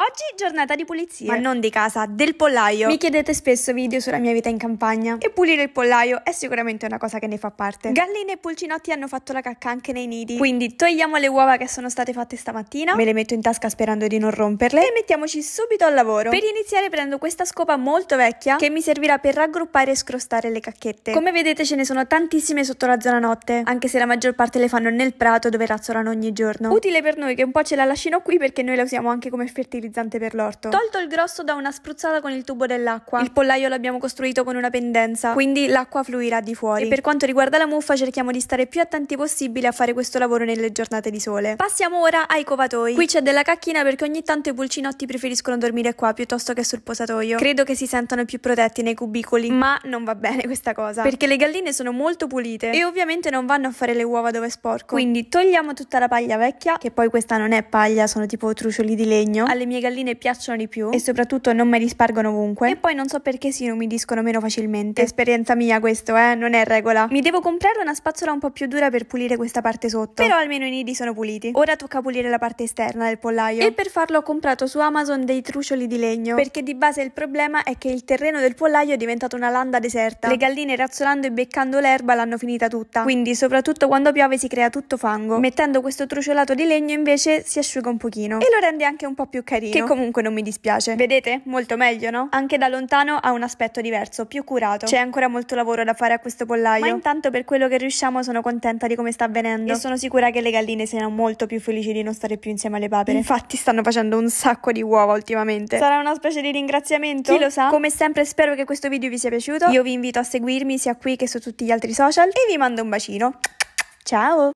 Oggi giornata di pulizia. Ma non di casa, del pollaio. Mi chiedete spesso video sulla mia vita in campagna. E pulire il pollaio è sicuramente una cosa che ne fa parte. Galline e pulcinotti hanno fatto la cacca anche nei nidi. Quindi togliamo le uova che sono state fatte stamattina. Me le metto in tasca sperando di non romperle. E mettiamoci subito al lavoro. Per iniziare prendo questa scopa molto vecchia che mi servirà per raggruppare e scrostare le cacchette. Come vedete ce ne sono tantissime sotto la zona notte. Anche se la maggior parte le fanno nel prato dove razzolano ogni giorno. Utile per noi che un po' ce la lasciano qui perché noi la usiamo anche come fertilizzante fertilizzante per l'orto. Tolto il grosso da una spruzzata con il tubo dell'acqua. Il pollaio l'abbiamo costruito con una pendenza, quindi l'acqua fluirà di fuori. E per quanto riguarda la muffa cerchiamo di stare più attenti possibile a fare questo lavoro nelle giornate di sole. Passiamo ora ai covatoi. Qui c'è della cacchina perché ogni tanto i pulcinotti preferiscono dormire qua piuttosto che sul posatoio. Credo che si sentano più protetti nei cubicoli, ma non va bene questa cosa, perché le galline sono molto pulite e ovviamente non vanno a fare le uova dove è sporco. Quindi togliamo tutta la paglia vecchia, che poi questa non è paglia, sono tipo trucioli di legno, alle mie mie galline piacciono di più e soprattutto non me li spargono ovunque. E poi non so perché si inumidiscono meno facilmente. Esperienza mia questo, eh, non è regola. Mi devo comprare una spazzola un po' più dura per pulire questa parte sotto. Però almeno i nidi sono puliti. Ora tocca pulire la parte esterna del pollaio. E per farlo ho comprato su Amazon dei trucioli di legno, perché di base il problema è che il terreno del pollaio è diventato una landa deserta. Le galline razzolando e beccando l'erba l'hanno finita tutta. Quindi, soprattutto quando piove si crea tutto fango. Mettendo questo truciolato di legno invece si asciuga un pochino e lo rende anche un po' più carino carino. Che comunque non mi dispiace. Vedete? Molto meglio, no? Anche da lontano ha un aspetto diverso, più curato. C'è ancora molto lavoro da fare a questo pollaio. Ma intanto per quello che riusciamo sono contenta di come sta avvenendo. E sono sicura che le galline siano molto più felici di non stare più insieme alle papere. Infatti stanno facendo un sacco di uova ultimamente. Sarà una specie di ringraziamento? Chi lo sa? Come sempre spero che questo video vi sia piaciuto. Io vi invito a seguirmi sia qui che su tutti gli altri social. E vi mando un bacino. Ciao!